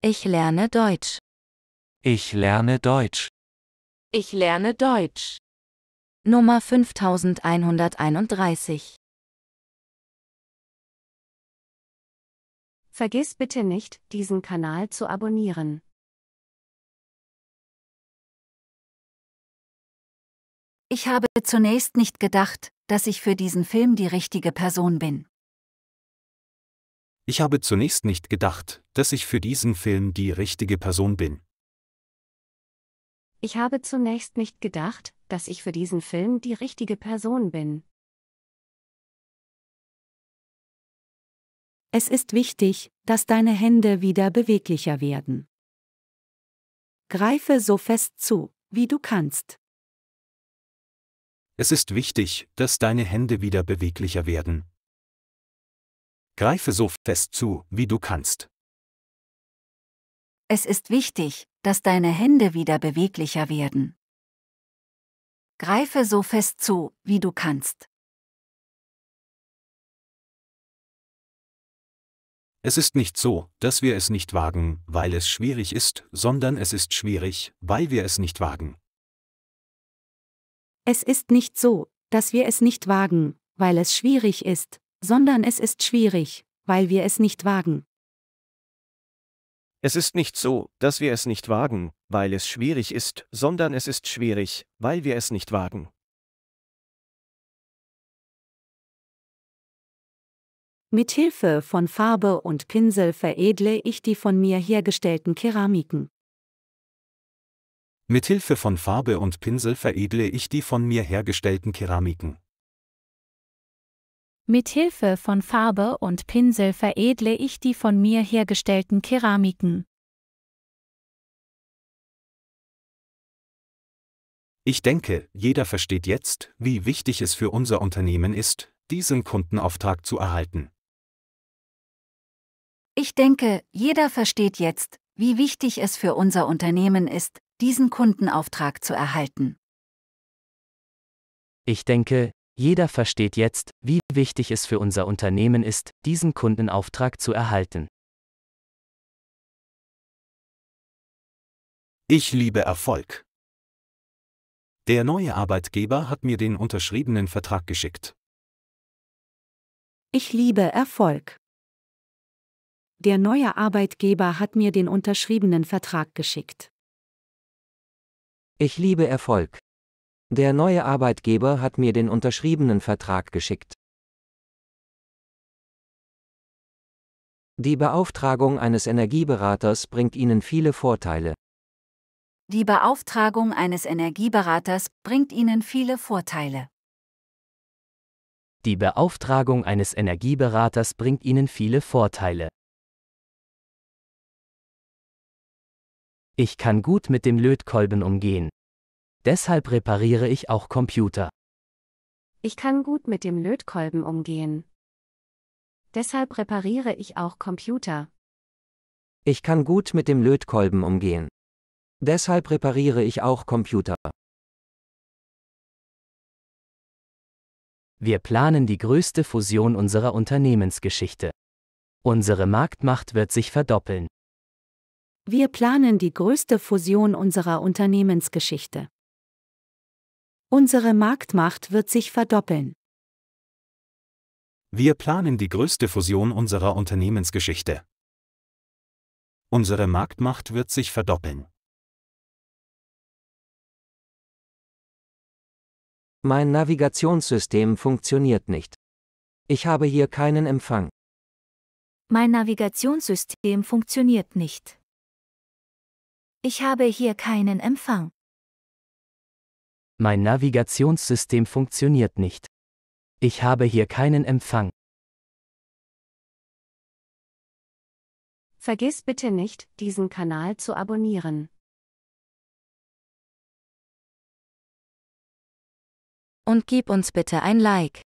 Ich lerne Deutsch. Ich lerne Deutsch. Ich lerne Deutsch. Nummer 5131. Vergiss bitte nicht, diesen Kanal zu abonnieren. Ich habe zunächst nicht gedacht, dass ich für diesen Film die richtige Person bin. Ich habe zunächst nicht gedacht, dass ich für diesen Film die richtige Person bin. Ich habe zunächst nicht gedacht, dass ich für diesen Film die richtige Person bin. Es ist wichtig, dass deine Hände wieder beweglicher werden. Greife so fest zu, wie du kannst. Es ist wichtig, dass deine Hände wieder beweglicher werden. Greife so fest zu, wie du kannst. Es ist wichtig, dass deine Hände wieder beweglicher werden. Greife so fest zu, wie du kannst. Es ist nicht so, dass wir es nicht wagen, weil es schwierig ist, sondern es ist schwierig, weil wir es nicht wagen. Es ist nicht so, dass wir es nicht wagen, weil es schwierig ist, sondern es ist schwierig, weil wir es nicht wagen. Es ist nicht so, dass wir es nicht wagen, weil es schwierig ist, sondern es ist schwierig, weil wir es nicht wagen. Mit Hilfe von Farbe und Pinsel veredle ich die von mir hergestellten Keramiken. Mit Hilfe von Farbe und Pinsel veredle ich die von mir hergestellten Keramiken. Mithilfe von Farbe und Pinsel veredle ich die von mir hergestellten Keramiken. Ich denke, jeder versteht jetzt, wie wichtig es für unser Unternehmen ist, diesen Kundenauftrag zu erhalten. Ich denke, jeder versteht jetzt, wie wichtig es für unser Unternehmen ist, diesen Kundenauftrag zu erhalten. Ich denke, jeder versteht jetzt, wie wichtig es für unser Unternehmen ist, diesen Kundenauftrag zu erhalten. Ich liebe Erfolg. Der neue Arbeitgeber hat mir den unterschriebenen Vertrag geschickt. Ich liebe Erfolg. Der neue Arbeitgeber hat mir den unterschriebenen Vertrag geschickt. Ich liebe Erfolg. Der neue Arbeitgeber hat mir den unterschriebenen Vertrag geschickt. Die Beauftragung eines Energieberaters bringt Ihnen viele Vorteile. Die Beauftragung eines Energieberaters bringt Ihnen viele Vorteile. Die Beauftragung eines Energieberaters bringt Ihnen viele Vorteile. Ich kann gut mit dem Lötkolben umgehen. Deshalb repariere ich auch Computer. Ich kann gut mit dem Lötkolben umgehen. Deshalb repariere ich auch Computer. Ich kann gut mit dem Lötkolben umgehen. Deshalb repariere ich auch Computer. Wir planen die größte Fusion unserer Unternehmensgeschichte. Unsere Marktmacht wird sich verdoppeln. Wir planen die größte Fusion unserer Unternehmensgeschichte. Unsere Marktmacht wird sich verdoppeln. Wir planen die größte Fusion unserer Unternehmensgeschichte. Unsere Marktmacht wird sich verdoppeln. Mein Navigationssystem funktioniert nicht. Ich habe hier keinen Empfang. Mein Navigationssystem funktioniert nicht. Ich habe hier keinen Empfang. Mein Navigationssystem funktioniert nicht. Ich habe hier keinen Empfang. Vergiss bitte nicht, diesen Kanal zu abonnieren. Und gib uns bitte ein Like.